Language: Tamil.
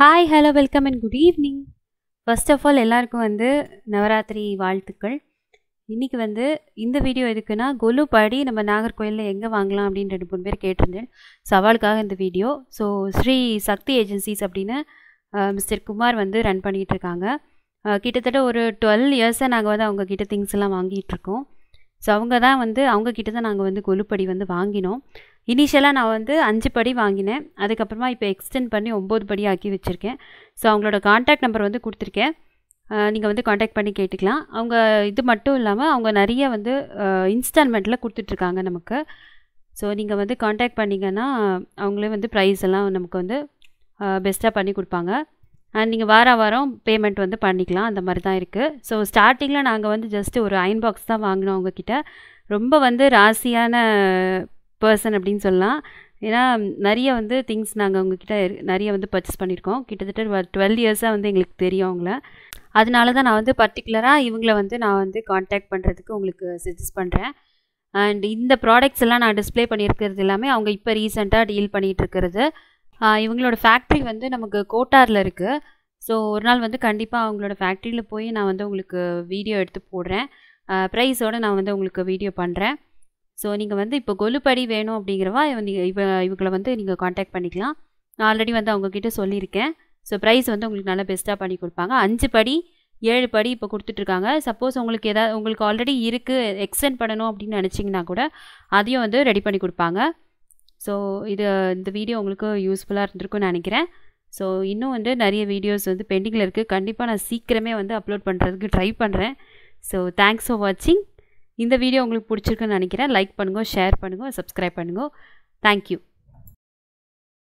hi hello welcome and good evening first of all எல்லாருக்கும் வந்து நவராத்திரி வாழ்த்துக்கள் இன்றைக்கி வந்து இந்த வீடியோ எதுக்குன்னா கொலு பாடி நம்ம நாகர்கோயிலில் எங்கே வாங்கலாம் அப்படின்ற ரெண்டு மூணு பேர் கேட்டிருந்தேன் சவாலுக்காக இந்த video so Shri Shakti agencies அப்படின்னு மிஸ்டர் குமார் வந்து ரன் பண்ணிகிட்ருக்காங்க கிட்டத்தட்ட ஒரு டுவெல் இயர்ஸாக நாங்கள் வந்து அவங்கக்கிட்ட திங்ஸ் எல்லாம் இருக்கோம் ஸோ அவங்க தான் வந்து அவங்கக்கிட்ட தான் நாங்கள் வந்து கொலுப்படி வந்து வாங்கினோம் இனிஷியலாக நான் வந்து அஞ்சு படி வாங்கினேன் அதுக்கப்புறமா இப்போ எக்ஸ்டெண்ட் பண்ணி ஒம்பது படி ஆக்கி வச்சுருக்கேன் ஸோ அவங்களோட காண்டாக்ட் நம்பர் வந்து கொடுத்துருக்கேன் நீங்கள் வந்து காண்டாக்ட் பண்ணி கேட்டுக்கலாம் அவங்க இது மட்டும் இல்லாமல் அவங்க நிறைய வந்து இன்ஸ்டால்மெண்ட்டில் கொடுத்துட்ருக்காங்க நமக்கு ஸோ நீங்கள் வந்து காண்டாக்ட் பண்ணிங்கன்னா அவங்களே வந்து ப்ரைஸ் எல்லாம் நமக்கு வந்து பெஸ்ட்டாக பண்ணி கொடுப்பாங்க நீங்கள் வார வாரம் பேமெண்ட் வந்து பண்ணிக்கலாம் அந்த மாதிரி தான் இருக்குது ஸோ ஸ்டார்டிங்கில் நாங்கள் வந்து ஜஸ்ட்டு ஒரு அயன் பாக்ஸ் தான் வாங்கினோம் உங்ககிட்ட ரொம்ப வந்து ராசியான பர்சன் அப்படின்னு சொல்லலாம் ஏன்னா நிறைய வந்து திங்ஸ் நாங்கள் அவங்கக்கிட்ட நிறைய வந்து பர்ச்சேஸ் பண்ணியிருக்கோம் கிட்டத்தட்ட டுவெல் இயர்ஸாக வந்து எங்களுக்கு தெரியும் அவங்கள அதனால தான் நான் வந்து பர்டிகுலராக இவங்கள வந்து நான் வந்து காண்டாக்ட் பண்ணுறதுக்கு உங்களுக்கு சஜஸ்ட் பண்ணுறேன் அண்ட் இந்த ப்ராடக்ட்ஸ் எல்லாம் நான் டிஸ்பிளே பண்ணியிருக்கிறது எல்லாமே அவங்க இப்போ ரீசெண்டாக டீல் பண்ணிகிட்டு இருக்கிறது இவங்களோட ஃபேக்ட்ரி வந்து நமக்கு கோட்டாரில் இருக்குது ஸோ ஒரு நாள் வந்து கண்டிப்பாக அவங்களோட ஃபேக்ட்ரியில் போய் நான் வந்து உங்களுக்கு வீடியோ எடுத்து போடுறேன் ப்ரைஸோடு நான் வந்து உங்களுக்கு வீடியோ பண்ணுறேன் ஸோ நீங்கள் வந்து இப்போ கொலுப்படி வேணும் அப்படிங்கிறவா இவ இவங்களை வந்து நீங்கள் காண்டாக்ட் பண்ணிக்கலாம் நான் ஆல்ரெடி வந்து அவங்கக்கிட்ட சொல்லியிருக்கேன் ஸோ ப்ரைஸ் வந்து உங்களுக்கு நல்லா பெஸ்ட்டாக பண்ணி கொடுப்பாங்க அஞ்சு படி ஏழு படி இப்போ கொடுத்துட்ருக்காங்க சப்போஸ் உங்களுக்கு எதாவது உங்களுக்கு ஆல்ரெடி இருக்குது எக்ஸ்டெண்ட் பண்ணணும் அப்படின்னு நினச்சிங்கன்னா கூட அதையும் வந்து ரெடி பண்ணி கொடுப்பாங்க ஸோ இது இந்த வீடியோ உங்களுக்கு யூஸ்ஃபுல்லாக இருந்திருக்கும்னு நினைக்கிறேன் ஸோ இன்னும் வந்து நிறைய வீடியோஸ் வந்து பெண்டிங்கில் இருக்குது கண்டிப்பாக நான் சீக்கிரமே வந்து அப்லோட் பண்ணுறதுக்கு ட்ரை பண்ணுறேன் ஸோ தேங்க்ஸ் ஃபார் வாட்சிங் இந்த வீடியோ உங்களுக்கு பிடிச்சிருக்குன்னு நினைக்கிறேன் லைக் பண்ணுங்கள் ஷேர் பண்ணுங்கள் சப்ஸ்கிரைப் பண்ணுங்கள் தேங்க்யூ